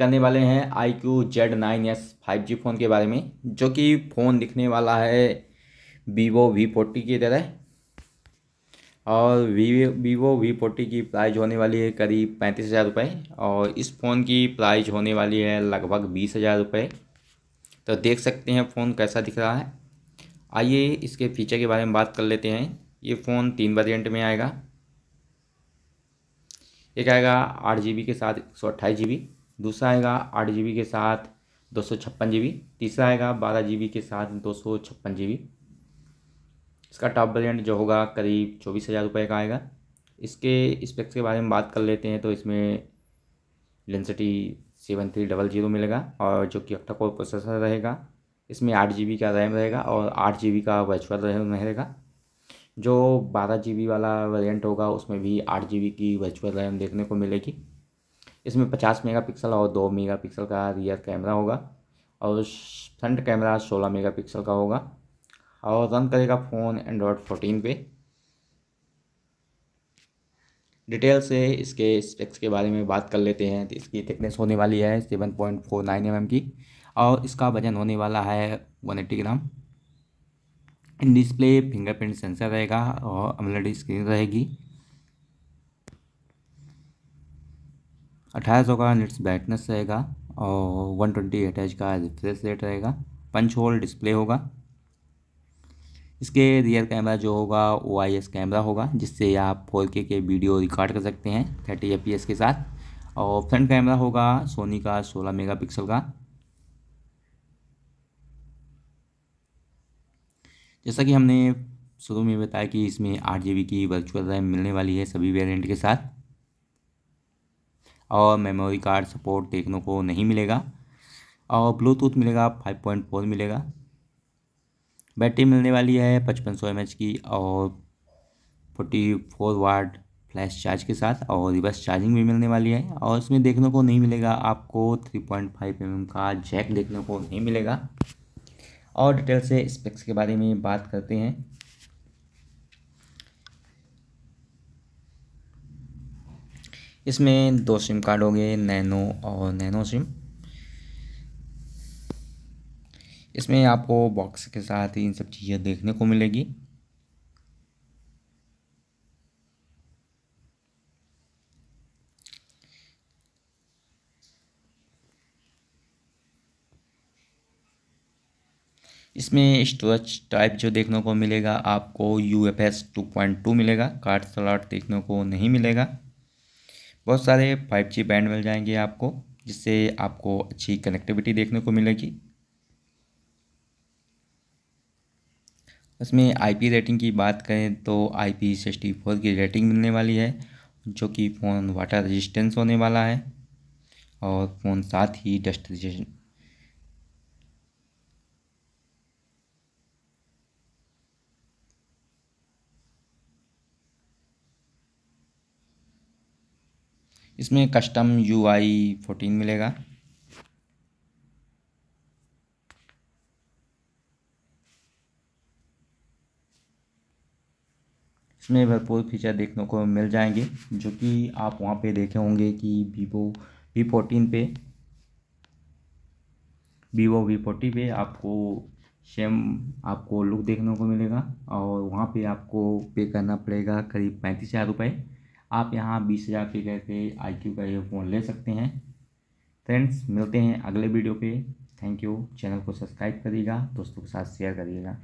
करने वाले हैं I Q Z nine S five G phone के बारे में जो कि फ़ोन दिखने वाला है वीवो वी फोर्टी की तरह और वीवो वी फोर्टी की प्राइस होने वाली है करीब पैंतीस हज़ार रुपये और इस फ़ोन की प्राइस होने वाली है लगभग बीस हज़ार रुपये तो देख सकते हैं फ़ोन कैसा दिख रहा है आइए इसके फीचर के बारे में बात कर लेते हैं ये फ़ोन तीन वेरियंट में आएगा एक आएगा आठ जी बी के साथ एक सौ अट्ठाईस जी बी दूसरा आएगा आठ जी के साथ दो सौ छप्पन जी तीसरा आएगा बारह जी के साथ दो सौ छप्पन जी इसका टॉप वेरियंट जो होगा करीब चौबीस हज़ार रुपये का आएगा इसके स्पेक्स के बारे में बात कर लेते हैं तो इसमें density seven three double zero मिलेगा और जो कि अक्टा कोर प्रोसेसर रहेगा इसमें आठ जी का रैम रहेगा और आठ जी का वर्चुअल रैम रहेगा जो बारह जी वाला वेरियंट होगा उसमें भी आठ जी की वर्चुअल रैम देखने को मिलेगी इसमें पचास मेगापिक्सल और दो मेगापिक्सल का रियर कैमरा होगा और फ्रंट कैमरा सोलह मेगापिक्सल का होगा और रन करेगा फ़ोन एंड्रॉयड फोटीन पे डिटेल से इसके स्पेक्स के बारे में बात कर लेते हैं तो इसकी थिकनेस होने वाली है seven point four nine M की और इसका वजन होने वाला है one eighty gram in display fingerprint sensor रहेगा और अमलडी स्क्रीन रहेगी अट्ठाईस सौ का निट्स ब्राइटनेस रहेगा और वन ट्वेंटी एट एच का रिफ्रेश रेट रहेगा पंच होल डिस्प्ले होगा इसके रियर कैमरा जो होगा ओ आई एस कैमरा होगा जिससे आप फोर के के वीडियो रिकॉर्ड कर सकते हैं थर्टी एफ पी एस के साथ और फ्रंट कैमरा होगा सोनी का सोलह मेगा पिक्सल का जैसा कि हमने शुरू में बताया कि इसमें आठ जी बी की वर्चुअल रैम मिलने वाली है सभी वेरिएंट के साथ और मेमोरी कार्ड सपोर्ट देखने को नहीं मिलेगा और ब्लूटूथ मिलेगा फाइव पॉइंट फोर मिलेगा बैटरी मिलने वाली है पचपन सौ एम की और forty four watt flash charge के साथ और रिवर्स चार्जिंग भी मिलने वाली है और इसमें देखने को नहीं मिलेगा आपको थ्री पॉइंट फाइव एम का जैक देखने को नहीं मिलेगा और डिटेल से स्पेक्स के बारे में बात करते हैं इसमें दो सिम कार्ड होंगे नैनो और नैनो सिम इसमें आपको बॉक्स के साथ ही इन सब चीज़ें देखने को मिलेगी इसमें स्टोरेज टाइप जो देखने को मिलेगा आपको U F S two point two मिलेगा कार्ड स्लॉट देखने को नहीं मिलेगा बहुत सारे 5G बैंड मिल जाएंगे आपको जिससे आपको अच्छी कनेक्टिविटी देखने को मिलेगी इसमें आईपी रेटिंग की बात करें तो आई पी सिक्सटी फोर की रेटिंग मिलने वाली है जो कि फ़ोन वाटर रेजिस्टेंस होने वाला है और फ़ोन साथ ही डस्ट इसमें कस्टम यू आई फोर्टीन मिलेगा इसमें भरपूर फीचर देखने को मिल जाएंगे जो कि आप वहाँ पे देखे होंगे कि वीवो वी फोर्टीन पे वीवो वी फोर्टी पे आपको सेम आपको लुक देखने को मिलेगा और वहाँ पे आपको पे करना पड़ेगा करीब पैंतीस हज़ार रुपये आप यहाँ बीस हज़ार फिगर पे आई क्यू का ये फ़ोन ले सकते हैं फ्रेंड्स मिलते हैं अगले वीडियो पे थैंक यू चैनल को सब्सक्राइब करिएगा दोस्तों के साथ शेयर करिएगा